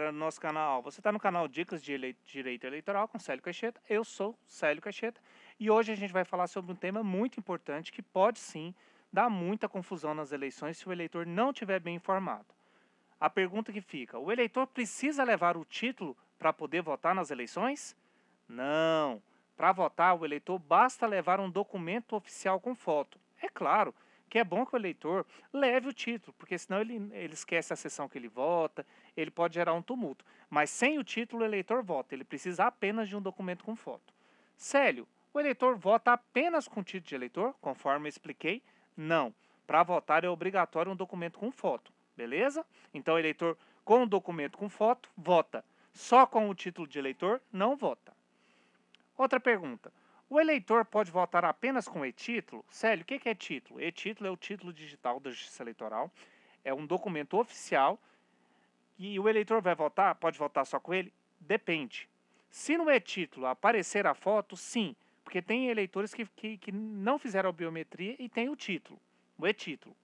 Eh, nosso canal. Você está no canal Dicas de Ele Direito Eleitoral com Célio Caixeta. Eu sou Célio Caixeta e hoje a gente vai falar sobre um tema muito importante que pode sim dar muita confusão nas eleições se o eleitor não estiver bem informado. A pergunta que fica: o eleitor precisa levar o título para poder votar nas eleições? Não. Para votar, o eleitor basta levar um documento oficial com foto. É claro que é bom que o eleitor leve o título, porque senão ele, ele esquece a sessão que ele vota, ele pode gerar um tumulto. Mas sem o título, o eleitor vota, ele precisa apenas de um documento com foto. Célio, o eleitor vota apenas com título de eleitor, conforme eu expliquei? Não. Para votar é obrigatório um documento com foto, beleza? Então, o eleitor com o documento com foto vota. Só com o título de eleitor não vota. Outra pergunta. O eleitor pode votar apenas com e-título? Célio, o que é título? E-título é o título digital da Justiça Eleitoral, é um documento oficial e o eleitor vai votar, pode votar só com ele? Depende. Se no e-título aparecer a foto, sim, porque tem eleitores que, que, que não fizeram a biometria e tem o título, o e-título.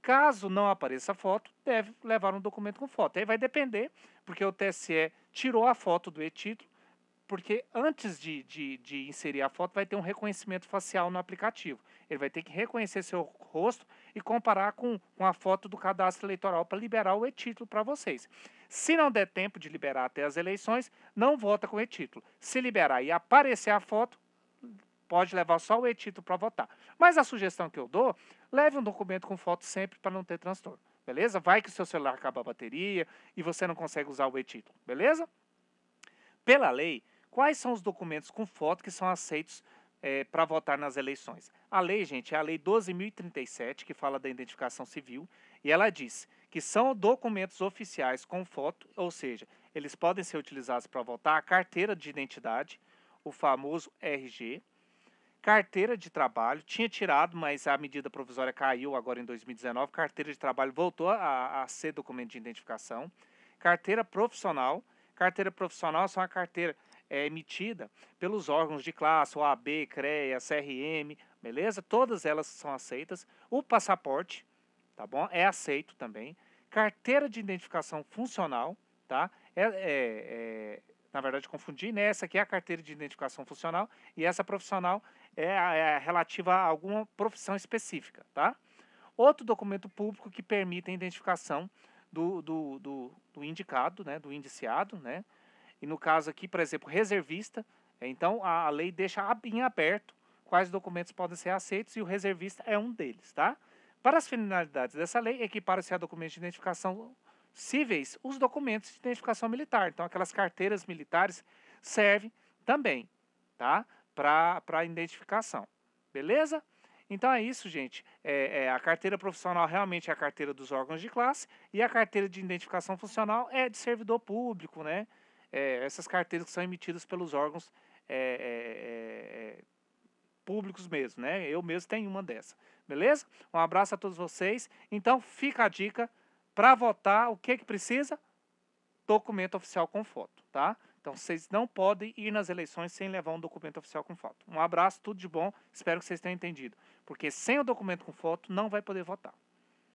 Caso não apareça a foto, deve levar um documento com foto. Aí vai depender, porque o TSE tirou a foto do e-título porque antes de, de, de, inserir a foto, vai ter um reconhecimento facial no aplicativo. Ele vai ter que reconhecer seu rosto e comparar com, com a foto do cadastro eleitoral para liberar o e-título para vocês. Se não der tempo de liberar até as eleições, não vota com e-título. Se liberar e aparecer a foto, pode levar só o e-título para votar. Mas a sugestão que eu dou, leve um documento com foto sempre para não ter transtorno. Beleza? Vai que o seu celular acaba a bateria e você não consegue usar o e-título, beleza? Pela lei, Quais são os documentos com foto que são aceitos é, para votar nas eleições? A lei, gente, é a Lei 12.037, que fala da identificação civil, e ela diz que são documentos oficiais com foto, ou seja, eles podem ser utilizados para votar a carteira de identidade, o famoso RG, carteira de trabalho, tinha tirado, mas a medida provisória caiu agora em 2019, carteira de trabalho voltou a, a ser documento de identificação, carteira profissional, carteira profissional são a carteira é emitida pelos órgãos de classe, OAB, CREA, CRM, beleza? Todas elas são aceitas. O passaporte, tá bom? É aceito também. Carteira de identificação funcional, tá? É, é, é, na verdade, confundi, né? Essa aqui é a carteira de identificação funcional e essa profissional é, é relativa a alguma profissão específica, tá? Outro documento público que permite a identificação do, do, do, do indicado, né? Do indiciado, né? E no caso aqui, por exemplo, reservista, é, então a, a lei deixa em aberto quais documentos podem ser aceitos e o reservista é um deles, tá? Para as finalidades dessa lei, equipara-se a documentos de identificação cíveis os documentos de identificação militar. Então, aquelas carteiras militares servem também, tá? Para identificação, beleza? Então é isso, gente. É, é, a carteira profissional realmente é a carteira dos órgãos de classe e a carteira de identificação funcional é de servidor público, né? é, essas carteiras que são emitidas pelos órgãos é, públicos mesmo, né? Eu mesmo tenho uma dessa. Beleza? Um abraço a todos vocês. Então, fica a dica para votar, o que que precisa? Documento oficial com foto, tá? Então, vocês não podem ir nas eleições sem levar um documento oficial com foto. Um abraço, tudo de bom. Espero que vocês tenham entendido, porque sem o documento com foto não vai poder votar.